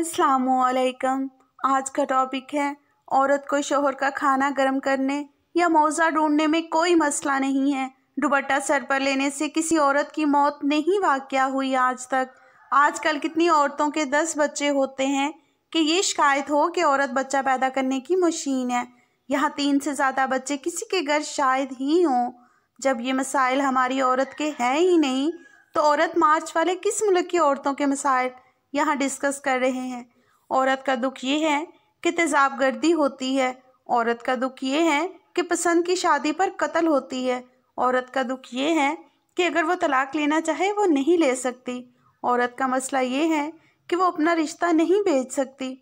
असलकम आज का टॉपिक है औरत को शोहर का खाना गर्म करने या मौज़ा ढूंढने में कोई मसला नहीं है दुबट्टा सर पर लेने से किसी औरत की मौत नहीं वाक़ हुई आज तक आजकल कितनी औरतों के दस बच्चे होते हैं कि ये शिकायत हो कि औरत बच्चा पैदा करने की मशीन है यहाँ तीन से ज़्यादा बच्चे किसी के घर शायद ही हों जब ये मसाइल हमारी औरत के हैं ही नहीं तो औरत मार्च वाले किस मुल्क की औरतों के मसाइल यहाँ डिस्कस कर रहे हैं औरत का दुख ये है कि तेजाब गर्दी होती है औरत का दुख ये है कि पसंद की शादी पर कत्ल होती है औरत का दुख ये है कि अगर वो तलाक लेना चाहे वो नहीं ले सकती औरत का मसला ये है कि वो अपना रिश्ता नहीं भेज सकती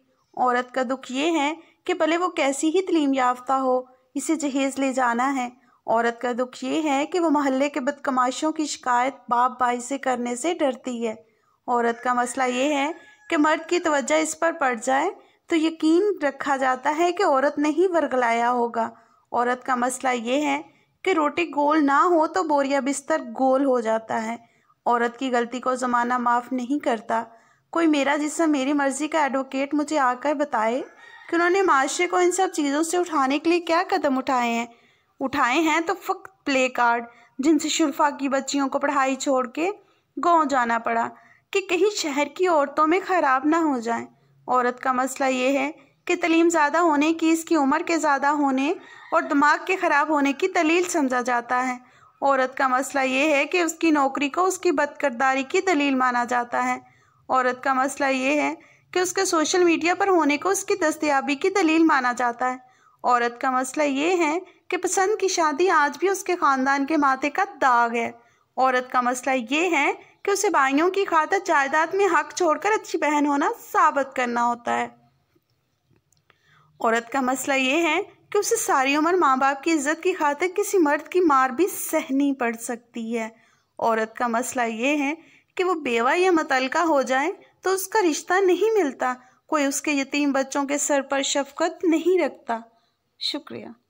औरत का दुख ये है कि भले वो कैसी ही तलीम याफ्ता हो इसे जहेज़ ले जाना है औरत का दुख ये है कि वो महल्ले के बदकमाशों की शिकायत बाप भाई से करने से डरती है औरत का मसला ये है कि मर्द की तवज्जा इस पर पड़ जाए तो यकीन रखा जाता है कि औरत ने ही वर्गलाया होगा औरत का मसला ये है कि रोटी गोल ना हो तो बोरिया बिस्तर गोल हो जाता है औरत की गलती को ज़माना माफ़ नहीं करता कोई मेरा जिसम मेरी मर्ज़ी का एडवोकेट मुझे आकर बताए कि उन्होंने माशरे को इन सब चीज़ों से उठाने के लिए क्या कदम उठाए हैं उठाए हैं तो फ़क्त प्ले कार्ड जिनसे शुरफा की बच्चियों को पढ़ाई छोड़ के गाँव जाना पड़ा कि कहीं शहर की औरतों में ख़राब ना हो जाए औरत का मसला ये है कि तलीम ज़्यादा होने की इसकी उम्र के ज़्यादा होने और दिमाग के ख़राब होने की दलील समझा जाता है औरत का मसला ये है कि उसकी नौकरी को उसकी बदकरदारी की दलील माना जाता है औरत का मसला ये है कि उसके सोशल मीडिया पर होने को उसकी दस्तियाबी की दलील माना जाता है औरत का मसला ये है कि पसंद की शादी आज भी उसके ख़ानदान के माथे का दाग है औरत का मसला ये है कि उसे भाइयों की खातर जायदाद में हक छोड़कर अच्छी बहन होना साबित करना होता है औरत का मसला ये है कि उसे सारी उम्र माँ बाप की इज्जत की खातिर किसी मर्द की मार भी सहनी पड़ सकती है औरत का मसला ये है कि वो बेवा या मतलका हो जाए तो उसका रिश्ता नहीं मिलता कोई उसके यतीम बच्चों के सर पर शफकत नहीं रखता शुक्रिया